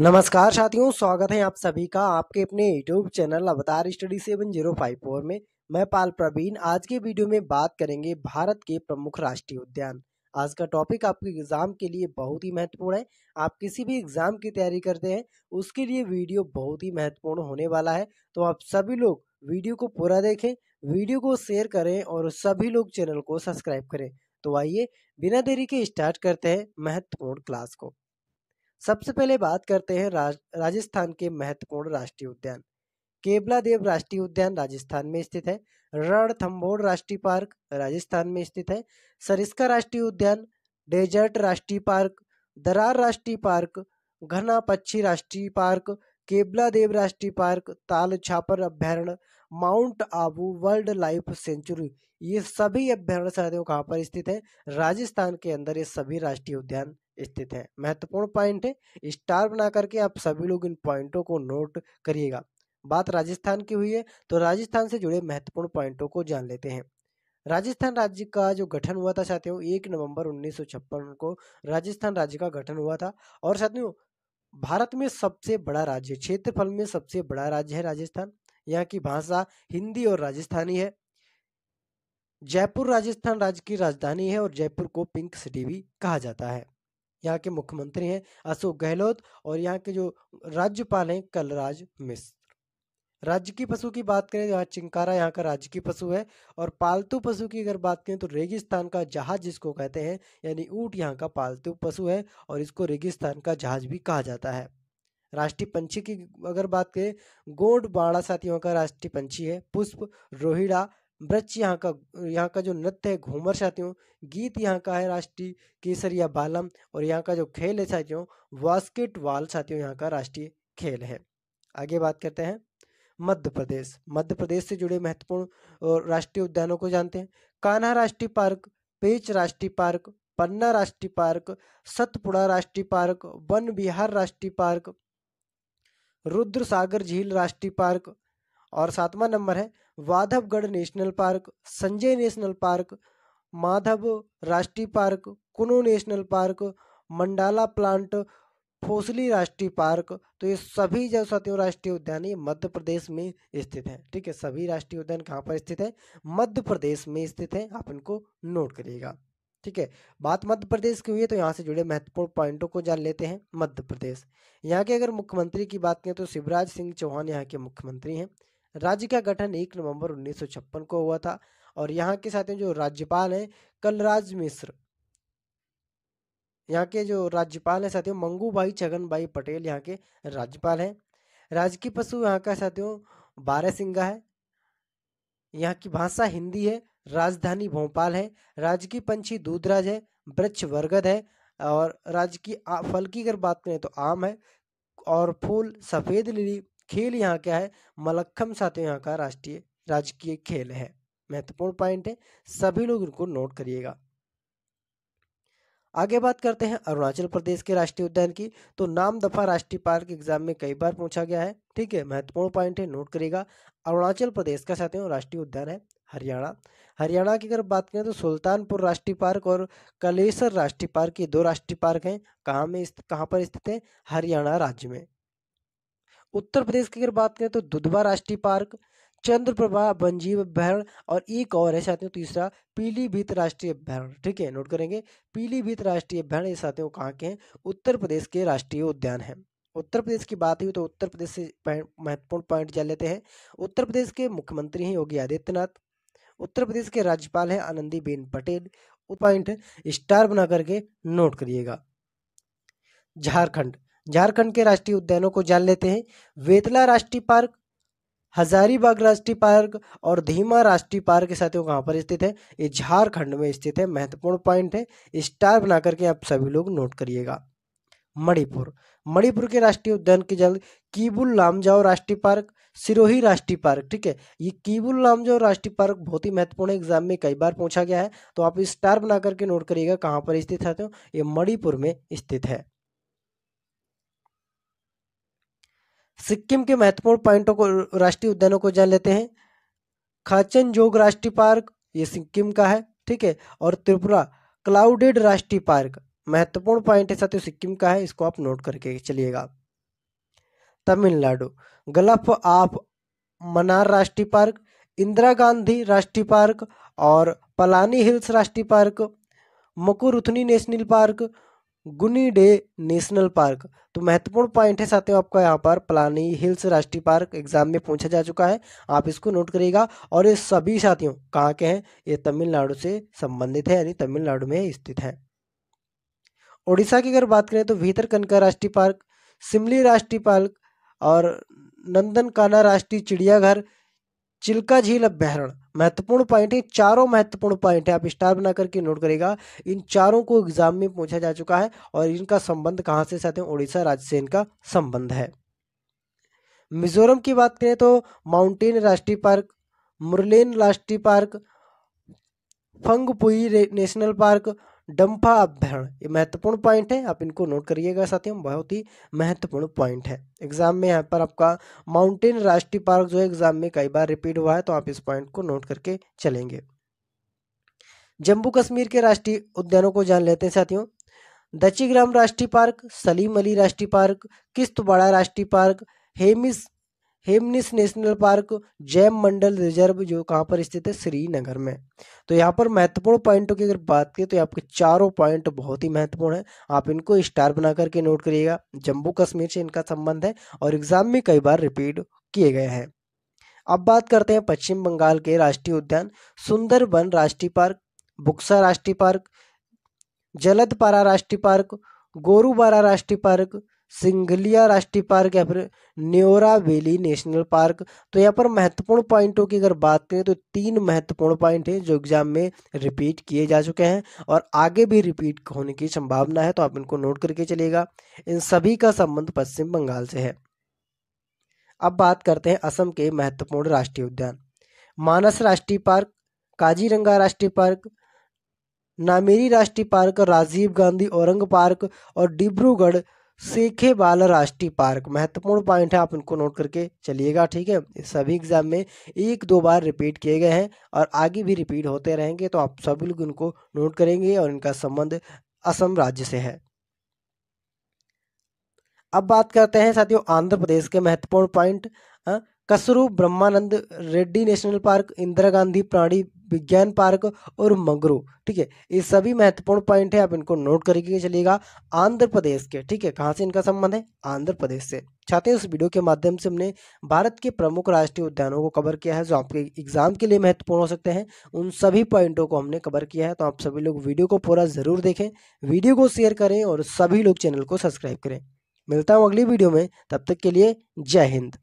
नमस्कार साथियों स्वागत है आप सभी का आपके अपने YouTube channel Avatar study seven zero five four में मैं पाल प्रवीण आज के वीडियो में बात करेंगे भारत के प्रमुख राष्ट्रीय उद्यान आज का टॉपिक आपके एग्ज़ाम के लिए बहुत ही महत्वपूर्ण है आप किसी भी एग्ज़ाम की तैयारी करते हैं उसके लिए वीडियो बहुत ही महत्वपूर्ण होने वाला है तो आप सभी लोग वीडियो को पूरा देखें वीडियो को शेयर करें और सभी लोग चैनल को सब्सक्राइब करें तो आइए बिना देरी के स्टार्ट करते हैं महत्वपूर्ण क्लास को सबसे पहले बात करते हैं राज, राजस्थान के महत्वपूर्ण राष्ट्रीय उद्यान केबला देव राष्ट्रीय उद्यान राजस्थान में स्थित है रणथम्भोर राष्ट्रीय पार्क राजस्थान में स्थित है सरिस्का राष्ट्रीय उद्यान डेजर्ट राष्ट्रीय पार्क दरार राष्ट्रीय पार्क घना पक्षी राष्ट्रीय पार्क केबला देव राष्ट्रीय पार्क ताल छापर अभ्यारण्य mount Abu world life sanctuary ये सभी अभ्यारण्य साथियों कहाँ पर स्थित है राजस्थान के अंदर ये सभी राष्ट्रीय उद्यान स्थित है महत्वपूर्ण पॉइंट है स्टार बना करके आप सभी लोग इन पॉइंटों को नोट करिएगा बात राजस्थान की हुई है तो राजस्थान से जुड़े महत्वपूर्ण पॉइंटों को जान लेते हैं राजस्थान राज्य का जो गठन हुआ था साथियों एक नवंबर उन्नीस को राजस्थान राज्य का गठन हुआ था और साथियों भारत में सबसे बड़ा राज्य क्षेत्रफल में सबसे बड़ा राज्य है राजस्थान यहाँ की भाषा हिंदी और राजस्थानी है जयपुर राजस्थान राज्य की राजधानी है और जयपुर को पिंक सिटी भी कहा जाता है यहाँ के मुख्यमंत्री हैं अशोक गहलोत और यहाँ के जो राज्यपाल हैं कलराज मिश्र राज्य की पशु की बात करें तो चिंकारा यहाँ का राज्य की पशु है और पालतू पशु की अगर बात करें तो रेगिस्तान का जहाज जिसको कहते हैं यानी ऊँट यहाँ का पालतू पशु है और इसको रेगिस्तान का जहाज भी कहा जाता है राष्ट्रीय पंछी की अगर बात करें गोड बाड़ा साथियों का राष्ट्रीय पंछी है पुष्प रोहिड़ा ब्रज यहाँ का यहाँ का जो नृत्य है घूमर साथियों गीत यहाँ का है राष्ट्रीय केसरिया बालम और यहाँ का जो खेल है साथियों वाल साथियों यहाँ का राष्ट्रीय खेल है आगे बात करते हैं मध्य प्रदेश मध्य प्रदेश से जुड़े महत्वपूर्ण और राष्ट्रीय उद्यानों को जानते हैं कान्हा राष्ट्रीय पार्क पेच राष्ट्रीय पार्क पन्ना राष्ट्रीय पार्क सतपुड़ा राष्ट्रीय पार्क वन बिहार राष्ट्रीय पार्क रुद्र सागर झील राष्ट्रीय पार्क और सातवां नंबर है वाधवगढ़ national park Sanjay national park Madhav राष्ट्रीय park Kuno national park Mandala plant fossil राष्ट्रीय पार्क तो ये सभी जो साथियों राष्ट्रीय उद्यान ये मध्य प्रदेश में स्थित हैं ठीक है सभी राष्ट्रीय उद्यान कहाँ पर स्थित है मध्य प्रदेश में स्थित है आप इनको नोट करिएगा ठीक है बात मध्य प्रदेश की हुई है तो यहाँ से जुड़े महत्वपूर्ण पॉइंटों को जान लेते हैं मध्य प्रदेश यहाँ के अगर मुख्यमंत्री की बात करें तो शिवराज सिंह चौहान यहाँ के मुख्यमंत्री हैं राज्य का गठन एक नवंबर उन्नीस को हुआ था और यहाँ के साथ जो राज्यपाल हैं कलराज मिश्र यहाँ के जो राज्यपाल हैं साथियों मंगू भाई छगन भाई पटेल यहाँ के राज्यपाल हैं राजकीय पशु यहाँ का साथियों बारह सिंगा है यहाँ की भाषा हिंदी है राजधानी भोपाल है राजकीय पंछी दूधराज है वृक्ष वर्गद है और राज्य की फल की अगर बात करें तो आम है और फूल सफ़ेद लिली खेल यहाँ क्या है मलक्खम साथ यहाँ का राष्ट्रीय राजकीय खेल है महत्वपूर्ण पॉइंट है सभी लोग इनको नोट करिएगा आगे बात करते हैं अरुणाचल प्रदेश के राष्ट्रीय उद्यान की तो नाम दफा राष्ट्रीय पार्क एग्जाम में कई बार पूछा गया है ठीक है महत्वपूर्ण पॉइंट है नोट करिएगा अरुणाचल प्रदेश का साथियों राष्ट्रीय उद्यान है हरियाणा हरियाणा की अगर बात करें तो सुल्तानपुर राष्ट्रीय पार्क और कलेसर राष्ट्रीय पार्क ये दो राष्ट्रीय पार्क हैं कहाँ में कहाँ पर स्थित है हरियाणा राज्य में उत्तर प्रदेश की अगर बात करें तो दुधवा राष्ट्रीय पार्क चंद्रप्रभा बंजीव अभ्यारण और एक और है साथियों तीसरा पीलीभीत राष्ट्रीय अभ्यारण ठीक है नोट करेंगे पीलीभीत राष्ट्रीय अभ्यारण ये साथियों कहाँ के हैं उत्तर प्रदेश के राष्ट्रीय उद्यान है उत्तर प्रदेश की बात हुई तो उत्तर प्रदेश से महत्वपूर्ण पॉइंट जान लेते हैं उत्तर प्रदेश के मुख्यमंत्री हैं योगी आदित्यनाथ उत्तर प्रदेश के राज्यपाल हैं आनंदीबेन पटेल पॉइंट स्टार बना करके नोट करिएगा झारखंड झारखंड के राष्ट्रीय उद्यानों को जान लेते हैं वेतला राष्ट्रीय पार्क हजारीबाग राष्ट्रीय पार्क और धीमा राष्ट्रीय पार्क के साथियों कहाँ पर स्थित है ये झारखंड में स्थित है महत्वपूर्ण पॉइंट है स्टार बना करके आप सभी लोग नोट करिएगा मणिपुर मणिपुर के राष्ट्रीय उद्यान के जल कीबुल लामजाओ राष्ट्रीय पार्क सिरोही राष्ट्रीय पार्क ठीक है ये कीबुल लामजाओ राष्ट्रीय पार्क बहुत ही महत्वपूर्ण एग्जाम में कई बार पूछा गया है तो आप स्टार बना करके नोट करिएगा कहाँ पर स्थित है तो ये मणिपुर में स्थित है सिक्किम के महत्वपूर्ण पॉइंटों को राष्ट्रीय उद्यानों को जान लेते हैं खाचन जोग राष्ट्रीय पार्क ये सिक्किम का है ठीक है और त्रिपुरा क्लाउडेड राष्ट्रीय पार्क महत्वपूर्ण पॉइंट है ही सिक्किम का है इसको आप नोट करके चलिएगा तमिलनाडु गल्फ ऑफ मनार राष्ट्रीय पार्क इंदिरा गांधी राष्ट्रीय पार्क और पलानी हिल्स राष्ट्रीय park Mukurthi national park Guindy national park तो महत्वपूर्ण पॉइंट है साथियों आपका यहाँ पर पलानी हिल्स राष्ट्रीय पार्क एग्जाम में पूछा जा चुका है आप इसको नोट करिएगा और ये सभी साथियों कहाँ के हैं ये तमिलनाडु से संबंधित है यानी तमिलनाडु में स्थित है ओडिशा की अगर बात करें तो कनका राष्ट्रीय पार्क सिमली राष्ट्रीय पार्क और नंदनकाना राष्ट्रीय चिड़ियाघर चिल्का झील अभ्यारण्य महत्वपूर्ण पॉइंट है चारों महत्वपूर्ण पॉइंट है आप स्टार बना करके नोट करेगा इन चारों को एग्जाम में पूछा जा चुका है और इनका संबंध कहाँ से साथ उड़ीसा राज्य से इनका संबंध है मिजोरम की बात करें तो माउंटेन राष्ट्रीय पार्क मुरलेन राष्ट्रीय park Phawngpui national park Dampa अभ्यारण ये महत्वपूर्ण पॉइंट है आप इनको नोट करिएगा साथियों बहुत ही महत्वपूर्ण पॉइंट है एग्जाम में यहाँ पर आपका माउंटेन राष्ट्रीय पार्क जो है एग्जाम में कई बार रिपीट हुआ है तो आप इस पॉइंट को नोट करके चलेंगे जम्मू कश्मीर के राष्ट्रीय उद्यानों को जान लेते हैं साथियों दचीग्राम राष्ट्रीय पार्क सलीम अली राष्ट्रीय पार्क किश्तवाड़ा राष्ट्रीय park Hemis Hemis national park जैम मंडल रिजर्व जो कहाँ पर स्थित है श्रीनगर में तो यहाँ पर महत्वपूर्ण पॉइंटों की अगर बात करें तो आपके चारों पॉइंट बहुत ही महत्वपूर्ण है आप इनको स्टार बना करके नोट करिएगा जम्मू कश्मीर से इनका संबंध है और एग्जाम में कई बार रिपीट किए गए हैं अब बात करते हैं पश्चिम बंगाल के राष्ट्रीय उद्यान सुंदरबन राष्ट्रीय पार्क बुक्सा राष्ट्रीय पार्क जलदपारा राष्ट्रीय पार्क गोरुबारा राष्ट्रीय पार्क सिंगलिया राष्ट्रीय पार्क या फिर न्योरा वैली नेशनल पार्क तो यहाँ पर महत्वपूर्ण पॉइंटों की अगर बात करें तो तीन महत्वपूर्ण पॉइंट हैं जो एग्जाम में रिपीट किए जा चुके हैं और आगे भी रिपीट होने की संभावना है तो आप इनको नोट करके चलिएगा इन सभी का संबंध पश्चिम बंगाल से है अब बात करते हैं असम के महत्वपूर्ण राष्ट्रीय उद्यान मानस राष्ट्रीय पार्क काजीरंगा राष्ट्रीय पार्क नामेरी राष्ट्रीय पार्क राजीव गांधी औरंग पार्क और डिब्रूगढ़ सेखे बाला राष्ट्रीय पार्क महत्वपूर्ण पॉइंट है आप इनको नोट करके चलिएगा ठीक है सभी एग्जाम में एक दो बार रिपीट किए गए हैं और आगे भी रिपीट होते रहेंगे तो आप सभी लोग इनको नोट करेंगे और इनका संबंध असम राज्य से है अब बात करते हैं साथियों आंध्र प्रदेश के महत्वपूर्ण point Kasu Brahmananda Reddy national park Indira Gandhi प्राणी विज्ञान पार्क और मंगरू ठीक है ये सभी महत्वपूर्ण पॉइंट है आप इनको नोट करके चलिएगा आंध्र प्रदेश के ठीक है कहाँ से इनका संबंध है आंध्र प्रदेश से हैं उस वीडियो के माध्यम से हमने भारत के प्रमुख राष्ट्रीय उद्यानों को कवर किया है जो आपके एग्जाम के लिए महत्वपूर्ण हो सकते हैं उन सभी पॉइंटों को हमने कवर किया है तो आप सभी लोग वीडियो को पूरा जरूर देखें वीडियो को शेयर करें और सभी लोग चैनल को सब्सक्राइब करें मिलता हूँ अगली वीडियो में तब तक के लिए जय हिंद